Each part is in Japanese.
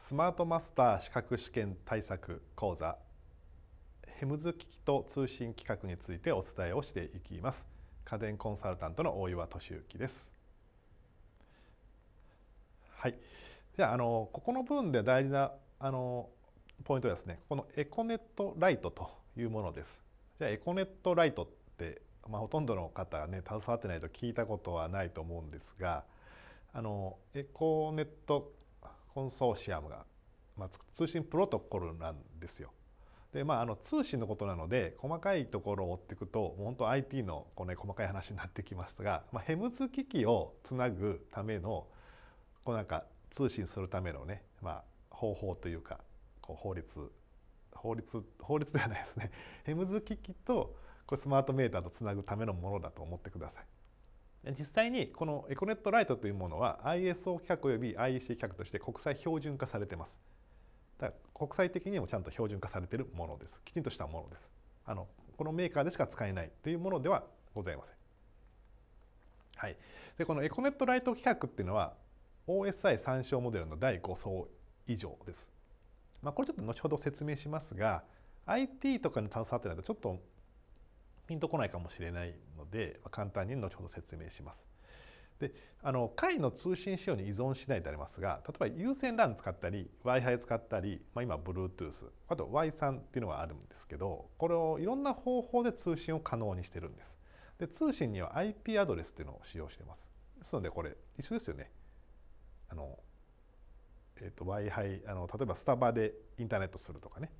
スマートマスター資格試験対策講座ヘムズ機器と通信規格についてお伝えをしていきます家電コンサルタントの大岩俊之ですはいじゃああのここの部分で大事なあのポイントはですねこのエコネットライトというものですじゃあエコネットライトってまあ、ほとんどの方がね携わってないと聞いたことはないと思うんですがあのエコネットコンソーシアムが、まあ、通信プロトコルなんですよ。でまあ、あの通信のことなので細かいところを追っていくともう本当 IT のこの、ね、細かい話になってきましたが、まあ、ヘムズ機器をつなぐためのこうなんか通信するためのね、まあ、方法というかこう法律法律法律ではないですねヘムズ機器とこれスマートメーターとつなぐためのものだと思ってください。実際にこのエコネットライトというものは ISO 規格および IEC 規格として国際標準化されてます。だから国際的にもちゃんと標準化されているものです。きちんとしたものです。あのこのメーカーでしか使えないというものではございません。はい、でこのエコネットライト規格っていうのは OSI 参照モデルの第5層以上です。まあ、これちょっと後ほど説明しますが IT とかに携わってないとちょっとピンとこないかもしれないので、ま簡単に後ほど説明します。であの回の通信仕様に依存しないでありますが例えば有線 LAN 使ったり w i f i 使ったり、まあ、今 Bluetooth あと Y3 っていうのがあるんですけどこれをいろんな方法で通信を可能にしてるんです。で通信には IP アドレスっていうのを使用してます。ですのでこれ一緒ですよね。あのえーと、Wi-Fi あの例えばスタバでインターネットするとかね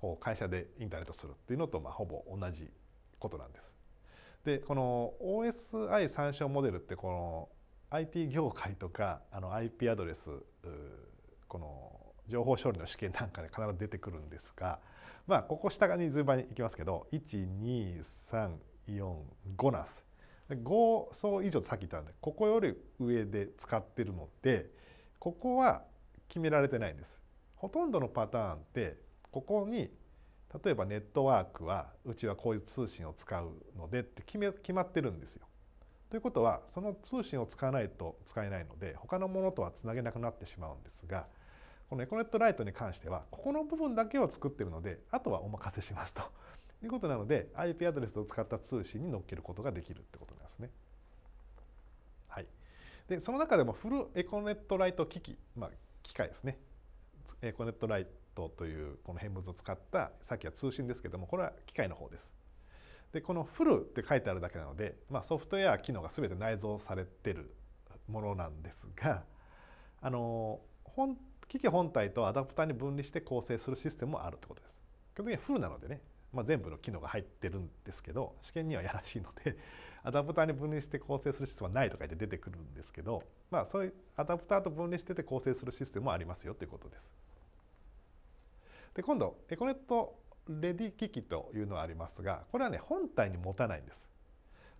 こう会社でインターネットするっていうのとまあほぼ同じことなんです。でこの OSI 参照モデルってこの IT 業界とかあの IP アドレスこの情報処理の試験なんかで必ず出てくるんですが、まあ、ここ下側に順番にいきますけど12345なんです。5層以上さっき言ったんでここより上で使ってるのでここは決められてないんです。ほとんどのパターンってここに例えばネットワークはうちはこういう通信を使うのでって決め決まってるんですよ。ということはその通信を使わないと使えないので他のものとはつなげなくなってしまうんですがこのエコネットライトに関してはここの部分だけを作ってるのであとはお任せしますと いうことなので IP アドレスを使った通信に乗っけることができるってことなんですね。はい、でその中でもフルエコネットライト機器、まあ、機械ですねエコネットライトトというこの変物を使ったさっきは通信ですけどもこれは機械の方です。でこのフルって書いてあるだけなので、まあ、ソフトウェア機能が全て内蔵されてるものなんですがあの本機器本体とアダプターに分離して構成するシステムもあるってことです。基本的にフルなのでね、まあ、全部の機能が入ってるんですけど試験にはやらしいので アダプターに分離して構成するシステムはないとか言って出てくるんですけど、まあ、そういうアダプターと分離してて構成するシステムもありますよということです。で今度エコネットレディ機器というのはありますがこれはね本体に持たないんです。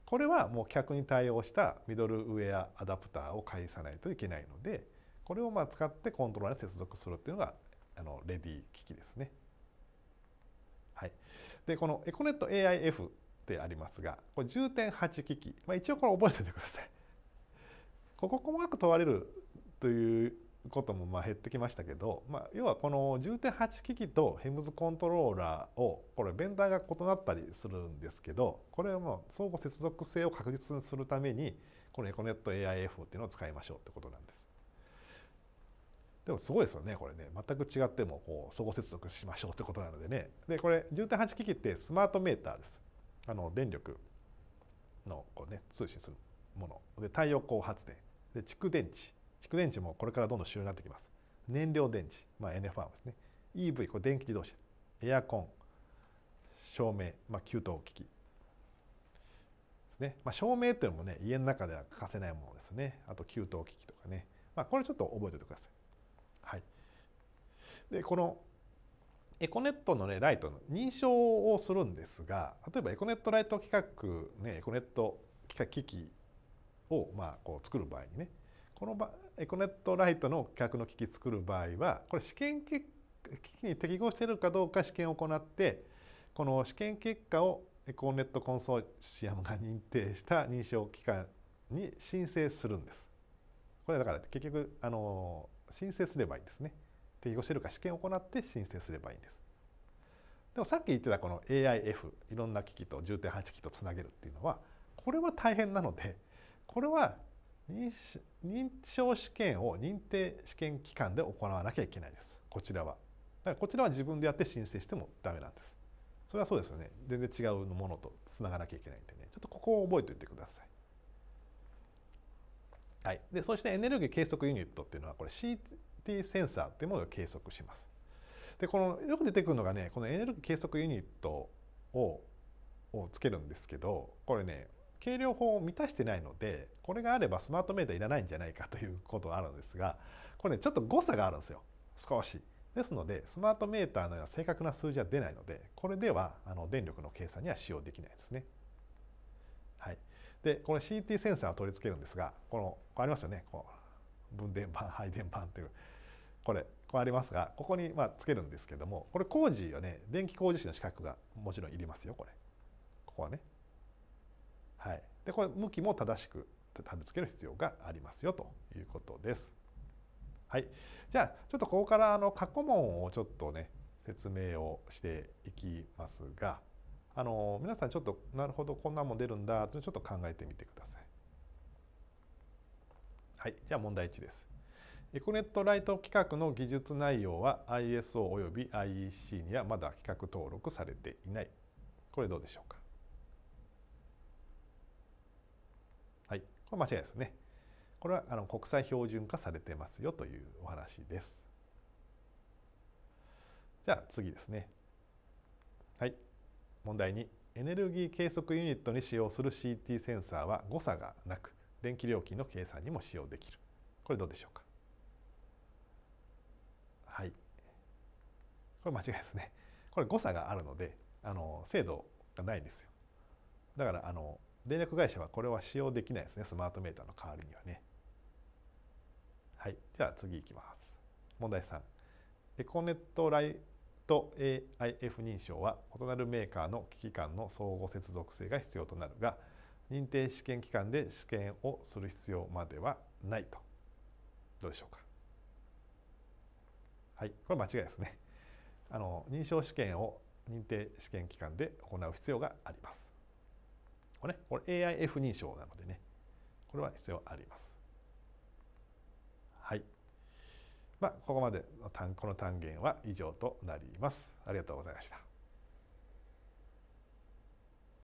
これはもう客に対応したミドルウェアアダプターを介さないといけないのでこれをまあ使ってコントローラーに接続するっていうのがあのレディ機器ですね。はい、でこのエコネット AIF ってありますがこれ10.8機器、まあ、一応これ覚えておいてください。ここ細かく問われるということもまあ減ってきましたけど、まあ、要はこの重点8機器とヘムズコントローラーをこれベンダーが異なったりするんですけどこれはもう相互接続性を確実にするためにこのエコネット AIF っていうのを使いましょうってことなんです。でもすごいですよねこれね全く違ってもこう相互接続しましょうってことなのでねでこれ重点8機器ってスマートメーターですあの電力のこう、ね、通信するもので太陽光発電で蓄電池蓄電池もこれからどんどん主流になってきます。燃料電池、まあ、NFR ですね。EV、これ電気自動車。エアコン、照明、まあ、給湯機器。ですね。まあ、照明というのもね、家の中では欠かせないものですね。あと給湯機器とかね。まあ、これちょっと覚えておいてください。はい。で、このエコネットの、ね、ライトの認証をするんですが例えばエコネットライト規格、ね、エコネット機器をまあこう作る場合にねこの場エコネットライトの客の機器作る場合はこれ試験機器に適合しているかどうか試験を行ってこの試験結果をエコネットコンソーシアムが認定した認証機関に申請するんです。これだから結局あの申請すればいいんですね。適合しているか試験を行って申請すればいいんです。でもさっき言ってたこの AIF いろんな機器と重点8機器とつなげるっていうのはこれは大変なのでこれは認証試験を認定試験機関で行わなきゃいけないですこちらはだからこちらは自分でやって申請してもダメなんですそれはそうですよね全然違うものとつながなきゃいけないんでねちょっとここを覚えておいてくださいはい、でそしてエネルギー計測ユニットっていうのはこれ CT センサーっていうものを計測します。でこのよく出てくるのがねこのエネルギー計測ユニットををつけるんですけどこれね計量法を満たしてないのでこれがあればスマートメーターいらないんじゃないかということがあるんですがこれねちょっと誤差があるんですよ少し。ですのでスマートメーターのような正確な数字は出ないのでこれではあの電力の計算には使用できないですね。はい、でこの CT センサーを取り付けるんですがこのこありますよねこう分電盤配電盤というこれこうありますがここにまあつけるんですけどもこれ工事はね電気工事士の資格がもちろんいりますよこれここはねでこれ向きも正しくタりつける必要がありますよということです。はい、じゃあちょっとここからあの過去問をちょっとね説明をしていきますがあの皆さんちょっとなるほどこんなもん出るんだとちょっと考えてみてください。はい、じゃあ問題1です。エコネットライト規格の技術内容は ISO および IEC にはまだ規格登録されていない。これどうでしょうかこれ間違いですね。これはあの国際標準化されてますよというお話です。じゃあ次ですね。はい。問題2。エネルギー計測ユニットに使用する CT センサーは誤差がなく、電気料金の計算にも使用できる。これどうでしょうかはい。これ間違いですね。これ誤差があるので、あの精度がないんですよ。だからあの電力会社はこれは使用できないですねスマートメーターの代わりにはねはいでは次いきます問題3エコネットライト AIF 認証は異なるメーカーの機器間の相互接続性が必要となるが認定試験機関で試験をする必要まではないとどうでしょうかはいこれ間違いですねあの認証試験を認定試験機関で行う必要がありますこれ,、ね、これ AIF 認証なのでね、これは必要あります。はい。まあ、ここまでの単この単元は以上となります。ありがとうございました。